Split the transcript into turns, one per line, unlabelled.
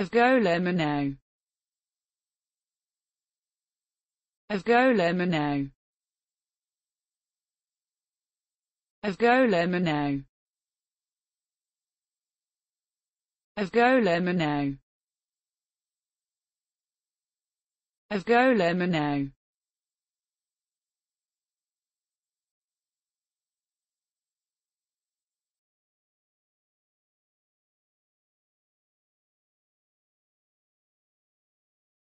of Golemano of Golemano of Golemano of Golemano of Golemano